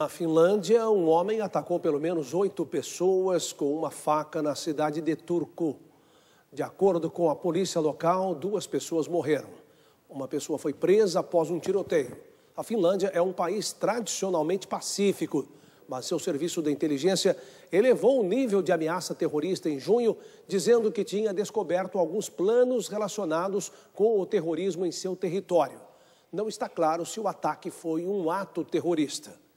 Na Finlândia, um homem atacou pelo menos oito pessoas com uma faca na cidade de Turku. De acordo com a polícia local, duas pessoas morreram. Uma pessoa foi presa após um tiroteio. A Finlândia é um país tradicionalmente pacífico, mas seu serviço de inteligência elevou o nível de ameaça terrorista em junho, dizendo que tinha descoberto alguns planos relacionados com o terrorismo em seu território. Não está claro se o ataque foi um ato terrorista.